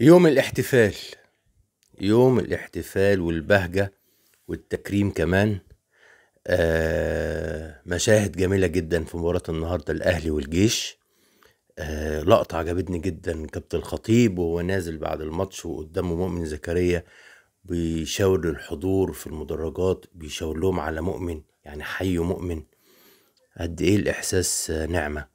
يوم الاحتفال يوم الاحتفال والبهجة والتكريم كمان آه مشاهد جميلة جدا في مباراة النهاردة الأهلي والجيش آه لقطة عجبتني جدا كابتن الخطيب وهو نازل بعد الماتش وقدامه مؤمن زكريا بيشاور للحضور في المدرجات بيشاور لهم على مؤمن يعني حي مؤمن قد ايه الإحساس نعمة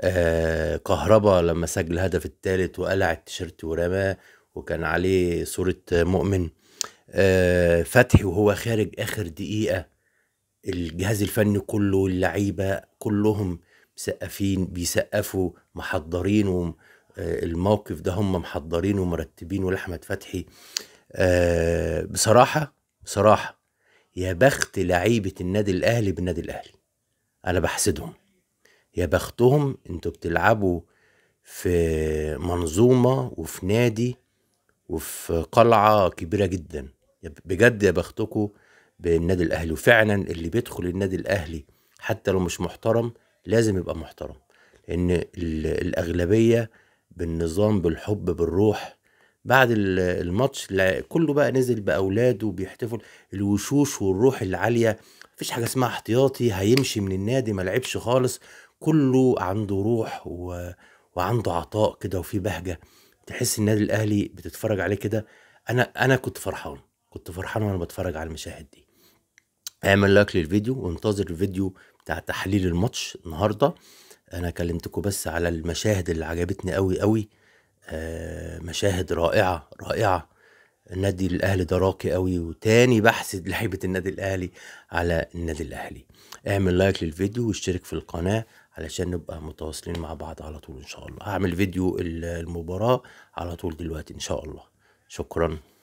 آه كهربا لما سجل الهدف الثالث وقلع التيشيرت ورماه وكان عليه صورة مؤمن آه فتحي وهو خارج آخر دقيقة الجهاز الفني كله اللعيبة كلهم مسقفين بيسقفوا محضرين آه، الموقف ده هم محضرين ومرتبين ولأحمد فتحي آه بصراحة بصراحة يا بخت لعيبة النادي الأهلي بالنادي الأهلي أنا بحسدهم يا بختهم انتوا بتلعبوا في منظومة وفي نادي وفي قلعة كبيرة جدا بجد يا بختكم بالنادي الأهلي وفعلا اللي بيدخل النادي الأهلي حتى لو مش محترم لازم يبقى محترم لأن الأغلبية بالنظام بالحب بالروح بعد الماتش كله بقى نزل بأولاده وبيحتفل الوشوش والروح العالية مفيش حاجة اسمها احتياطي هيمشي من النادي ما لعبش خالص كله عنده روح و... وعنده عطاء كده وفي بهجه تحس النادي الاهلي بتتفرج عليه كده انا انا كنت فرحان كنت فرحان وانا بتفرج على المشاهد دي اعمل لايك للفيديو وانتظر الفيديو بتاع تحليل الماتش النهارده انا كلمتكم بس على المشاهد اللي عجبتني قوي قوي آه مشاهد رائعه رائعه النادي الاهلي ده راقي قوي وتاني بحث لعيبه النادي الاهلي على النادي الاهلي اعمل لايك للفيديو واشترك في القناه علشان نبقى متواصلين مع بعض على طول ان شاء الله هعمل فيديو المباراه على طول دلوقتي ان شاء الله شكرا